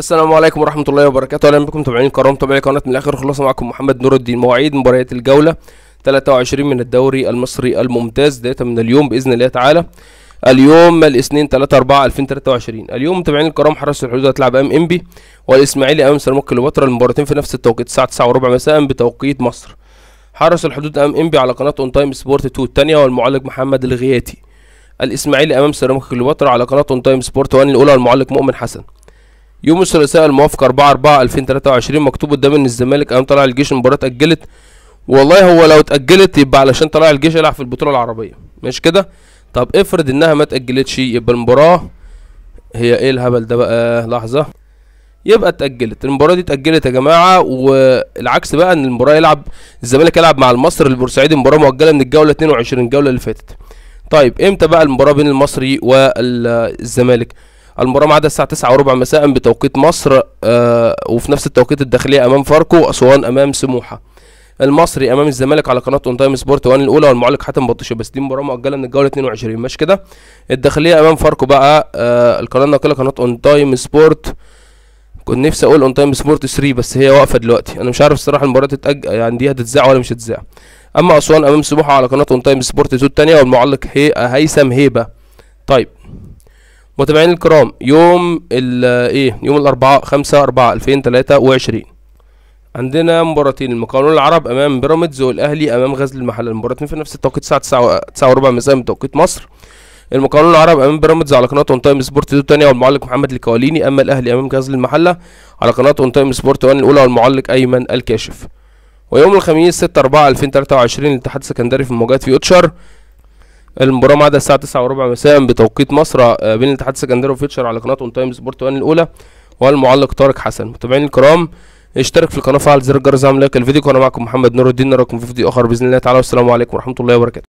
السلام عليكم ورحمة الله وبركاته أهلا بكم متابعين الكرام متابعي قناة من الآخر خلاص معكم محمد نور الدين مواعيد مباريات الجولة 23 من الدوري المصري الممتاز بداية من اليوم بإذن الله تعالى اليوم الاثنين 3 4 2023 اليوم متابعين الكرام حرس الحدود هتلعب امام انبي والاسماعيلي امام سيراميكا كليوباترا المباراتين في نفس التوقيت الساعه 9 وربع مساء بتوقيت مصر حرس الحدود امام انبي على قناه اون تايم سبورت 2 الثانيه والمعلق محمد الغياتي الاسماعيلي امام سيراميكا كليوباترا على قناه اون تايم سبورت 1 الاولى والمعلق مؤمن حسن يوم الثلاثاء الموافق 4 4 2023 مكتوب قدام ان الزمالك قام طلع الجيش المباراه اتاجلت والله هو لو اتاجلت يبقى علشان طلع الجيش يلعب في البطوله العربيه ماشي كده طب افرض انها ما اتاجلتش يبقى المباراه هي ايه الهبل ده بقى لحظه يبقى اتاجلت المباراه دي اتاجلت يا جماعه والعكس بقى ان المباراه يلعب الزمالك يلعب مع المصري البورسعيدي مباراه مؤجله من الجوله 22 الجوله اللي فاتت طيب امتى بقى المباراه بين المصري والزمالك المباراة ميعادها الساعة 9 وربع مساء بتوقيت مصر آه وفي نفس التوقيت الداخلية أمام فاركو واسوان أمام سموحة المصري امام الزمالك على قناه اون تايم سبورت وان الاولى والمعلق حاتم بطشه بس دي مباراه مؤجله من الجوله 22 ماشي كده الداخليه امام فاركو بقى آه القناه الناقله قناه اون تايم سبورت كنت نفسي اقول اون تايم سبورت 3 بس هي واقفه دلوقتي انا مش عارف الصراحه المباراه تتأج... يعني دي هتتذاع ولا مش هتتذاع اما اسوان امام سموحه على قناه اون تايم سبورت 2 الثانيه والمعلق هي هيثم هيبه طيب متابعين الكرام يوم ال آه، ايه يوم الاربعاء خمسة اربعة الفين تلاتة وعشرين عندنا مباراتين المقاولون العرب امام بيراميدز والاهلي امام غزل المحله المباراتين في نفس التوقيت الساعه 9 9 وربع مساء من توقيت مصر المقاولون العرب امام بيراميدز على قناه اون تايم سبورت 2 الثانيه والمعلق محمد الكواليني اما الاهلي امام غزل المحله على قناه اون تايم سبورت 1 الاولى والمعلق ايمن الكاشف ويوم الخميس 6 4 2023 الاتحاد السكندري في مواجهه فيوتشر المباراه معاده الساعه 9 وربع مساء بتوقيت مصر آه، بين الاتحاد السكندري وفيتشر على قناه اون تايم سبورت وان الاولى والمعلق طارق حسن متابعين الكرام اشترك في القناه فعل زر الجرس اعمل لايك الفيديو وانا معكم محمد نور الدين نراكم في فيديو اخر باذن الله تعالى والسلام عليكم ورحمه الله وبركاته